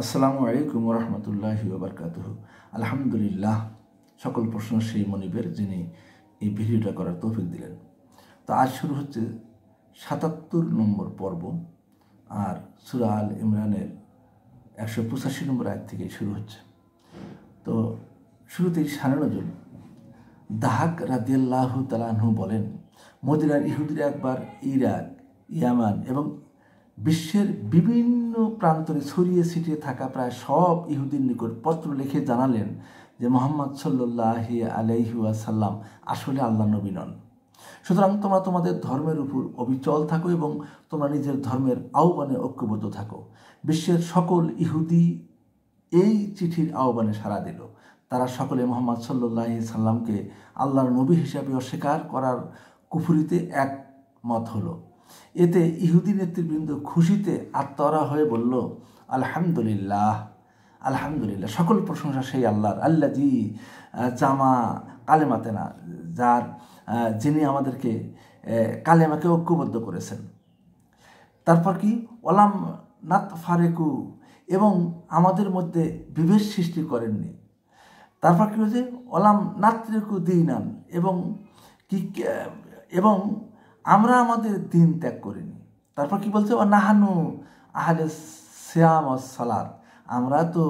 আসসালামু আলাইকুম রহমতুল্লাহি ওবরকাত আলহামদুলিল্লাহ সকল প্রশ্ন সেই মনিবের যিনি এই ভিডিওটা করার তৌফিক দিলেন তো আজ শুরু হচ্ছে সাতাত্তর নম্বর পর্ব আর সুরা আল ইমরানের একশো পঁচাশি নম্বর আগ থেকে শুরু হচ্ছে তো শুরুতেই সারা নজর দাহাক রাদিয়াল্লাহ তালাহু বলেন মদিনার ইহুদিরা একবার ইরাক ইয়ামান এবং বিশ্বের বিভিন্ন প্রান্তরে ছড়িয়ে ছিটিয়ে থাকা প্রায় সব ইহুদির নিকট পত্র লিখে জানালেন যে মোহাম্মদ সাল্লাহ আলাইহাসাল্লাম আসলে আল্লাহ নবী নন সুতরাং তোমরা তোমাদের ধর্মের উপর অবিচল থাকো এবং তোমরা নিজের ধর্মের আহ্বানে ঐক্যবদ্ধ থাকো বিশ্বের সকল ইহুদি এই চিঠির আহ্বানে সাড়া দিল তারা সকলে মোহাম্মদ সাল্লি সাল্লামকে আল্লাহর নবী হিসাবে অস্বীকার করার কুফুরিতে একমত হলো এতে ইহুদি নেতৃবৃন্দ খুশিতে আত্মরা হয়ে বলল আলহামদুলিল্লাহ আলহামদুলিল্লাহ সকল প্রশংসা সেই আল্লাহর আল্লাহ জি জামা কালেমাতে না যার যিনি আমাদেরকে কালেমাকে ঐক্যবদ্ধ করেছেন তারপর কি ওলাম নাত ফারেকু এবং আমাদের মধ্যে বিভেদ সৃষ্টি করেননি তারপর কী হয়েছে ওলাম নাতরেকু দিনান এবং কি এবং আমরা আমাদের দিন ত্যাগ করিনি তারপর কি বলছে ও নাহানু আহলে শ্যাম ও সালাদ আমরা তো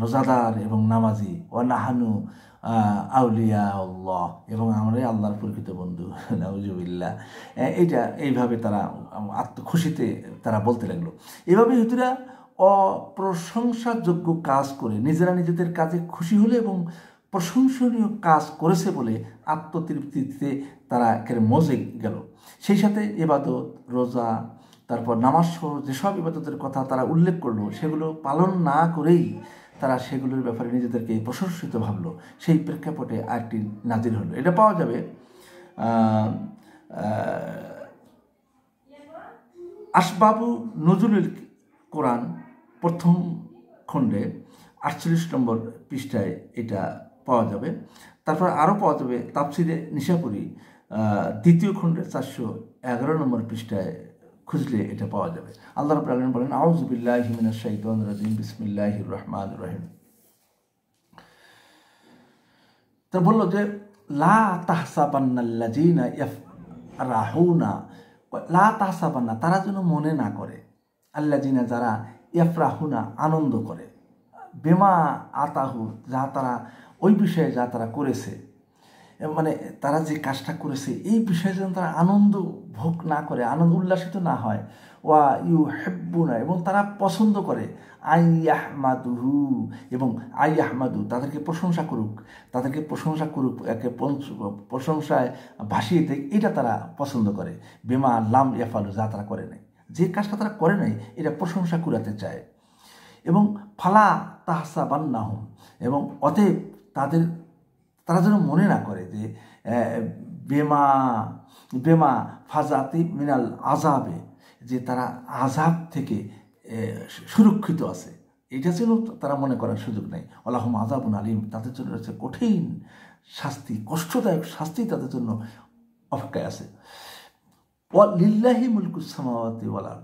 রোজাদার এবং নামাজি ও নাহানু আউলিয়া আল্লাহ এবং আমরাই আল্লাহর প্রকৃত বন্ধু নাউজুবিল্লা এটা এইভাবে তারা আত্মখুশিতে তারা বলতে লাগলো এভাবে হিতুরা অপ্রশংসাযোগ্য কাজ করে নিজেরা নিজেদের কাজে খুশি হলে এবং প্রশংসনীয় কাজ করেছে বলে আত্মতৃপ্তিতে তারা একেবারে মজে গেল সেই সাথে এবাদত রোজা তারপর নামাজ সহ যেসব ইবাদতের কথা তারা উল্লেখ করলো সেগুলো পালন না করেই তারা সেগুলোর ব্যাপারে নিজেদেরকে প্রশংসিত ভাবলো সেই প্রেক্ষাপটে আরেকটি নাজির হলো এটা পাওয়া যাবে আসবাবু নজরুল কোরআন প্রথম খণ্ডে আটচল্লিশ নম্বর পৃষ্ঠায় এটা পাওয়া যাবে তারপর আরও পাওয়া যাবে তাপসিদে নিশাপুরি দ্বিতীয় খণ্ডের চারশো এগারো নম্বর পৃষ্ঠায় খুঁজলে এটা পাওয়া যাবে আল্লাহ রব আলম বলেন আউজবিল্লাহ হিমিনা শাহিদান রাজিম বিসমিল্লাহ রহমান রহিম তো বললো যে লা তাহসাবান্নাল্লাজিনা এফ রাহুনা লা তাহসাবান্না তারা যেন মনে না করে আল্লাজিনা যারা এফ রাহুনা আনন্দ করে বেমা আতাহু যা তারা ওই বিষয়ে যা তারা করেছে মানে তারা যে কাজটা করেছে এই বিষয়ে যেন তারা আনন্দ ভোগ না করে আনন্দ উল্লাসিত না হয় ওয়া ইউ হেব্বু না এবং তারা পছন্দ করে আই আহমাদুহু এবং আই আহমাদু তাদেরকে প্রশংসা করুক তাদেরকে প্রশংসা করুক একে প্রশংসায় ভাসিয়ে দেয় এটা তারা পছন্দ করে বেমা লাম ইয়াফালু যা তারা করে নাই যে কাজটা তারা করে নাই এটা প্রশংসা কুড়াতে চায় এবং ফালা তাহসা বান্নাহম এবং অতএব তাদের তারা যেন মনে না করে যে বেমা বেমা ফাজাতি মিনাল আজাবে যে তারা আজাব থেকে সুরক্ষিত আছে এটা ছিল তারা মনে করার সুযোগ নেই আল্লাহম আজাবুন আলিম তাদের জন্য রয়েছে কঠিন শাস্তি কষ্টদায়ক শাস্তি তাদের জন্য অপেক্ষায় আছে লিল্লাহি মুলকুসামাওয়াতি ওয়ালার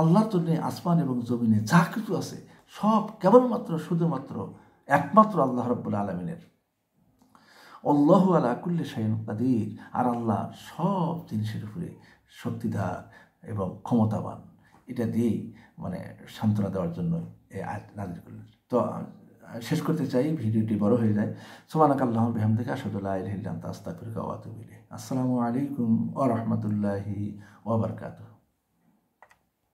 আল্লাহর জন্যে আসমান এবং জমিনে যা কিছু আছে সব কেবলমাত্র শুধুমাত্র একমাত্র আল্লাহ রব্বুল আলমিনের অল্লাহ আলা কুল্লে শাহিন কাদির আর আল্লাহ সব জিনিসের উপরে শক্তিধার এবং ক্ষমতাবান এটা দিয়েই মানে সান্ত্বনা দেওয়ার জন্য এই আয়াত নাজির করলেন তো শেষ করতে চাই ভিডিওটি বড় হয়ে যায় সোমানাক আল্লাহ থেকে আসাদুল্লাহ আলহিল্লাম তাস্তাকুর গাওয়াতুবিলে আসসালামু আলাইকুম রহমতুল্লাহি ওবরকাতু